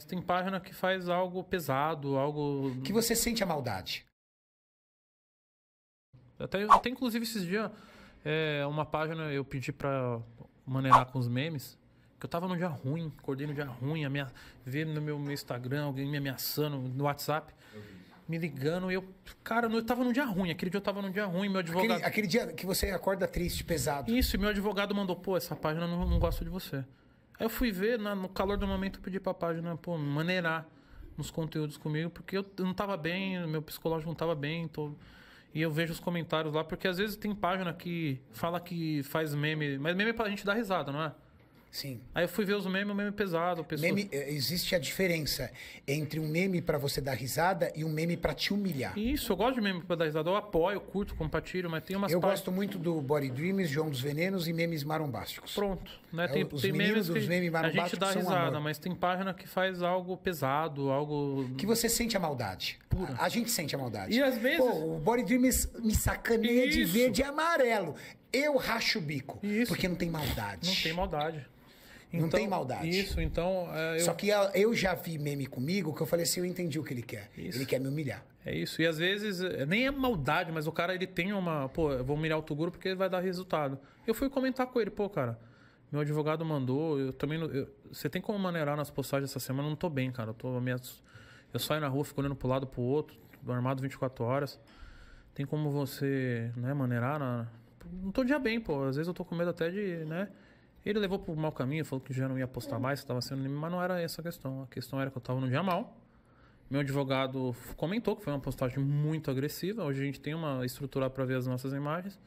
Mas tem página que faz algo pesado, algo. Que você sente a maldade. Até, até inclusive esses dias, é, uma página eu pedi pra maneirar com os memes. Que eu tava num dia ruim, acordei num dia ruim, minha ver no meu, meu Instagram alguém me ameaçando no WhatsApp me ligando. Eu, cara, eu tava num dia ruim. Aquele dia eu tava num dia ruim. Meu advogado. Aquele, aquele dia que você acorda triste, pesado. Isso, e meu advogado mandou: pô, essa página não, não gosta de você. Aí eu fui ver, na, né, no calor do momento, eu pedi pra página, pô, maneirar nos conteúdos comigo, porque eu não tava bem, meu psicológico não tava bem, tô... e eu vejo os comentários lá, porque às vezes tem página que fala que faz meme, mas meme é pra gente dar risada, não é? Sim. Aí eu fui ver os memes, o meme pesado. Pessoas... Meme, é, existe a diferença entre um meme para você dar risada e um meme para te humilhar. Isso, eu gosto de meme pra dar risada. Eu apoio, curto, compartilho, mas tem umas Eu partes... gosto muito do Body Dreams, João dos Venenos e memes marombásticos. Pronto. Né? É, tem, é, os tem memes dos memes marombásticos. A gente dá risada, amor. mas tem página que faz algo pesado, algo. Que você sente a maldade. Pura. A, a gente sente a maldade. E às vezes. Pô, o Body Dreams me sacaneia Isso. de verde e amarelo. Eu racho o bico. Isso. Porque não tem maldade. Não tem maldade. Então, não tem então, maldade. Isso, então. É, eu... Só que eu já vi meme comigo que eu falei assim: eu entendi o que ele quer. Isso. Ele quer me humilhar. É isso. E às vezes, é, nem é maldade, mas o cara ele tem uma. Pô, eu vou humilhar o Toguro porque vai dar resultado. Eu fui comentar com ele: pô, cara, meu advogado mandou. Eu também. eu, você tem como maneirar nas postagens essa semana? Eu não tô bem, cara. Eu, tô, minha, eu saio na rua, fico olhando pro lado, pro outro, armado 24 horas. Tem como você, né, maneirar na. Não tô dia bem, pô. Às vezes eu tô com medo até de, né? Ele levou pro mau caminho, falou que já não ia apostar é. mais, estava sendo mas não era essa a questão. A questão era que eu estava no dia mal. Meu advogado comentou que foi uma postagem muito agressiva. Hoje a gente tem uma estrutura para ver as nossas imagens.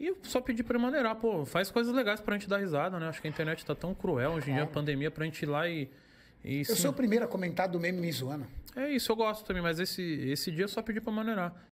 E eu só pedi pra maneirar, pô, faz coisas legais pra gente dar risada, né? Acho que a internet tá tão cruel hoje em dia, a é. pandemia, pra gente ir lá e. e eu sim... sou o primeiro a comentar do meme me zoando. É isso, eu gosto também, mas esse, esse dia eu só pedi pra maneirar.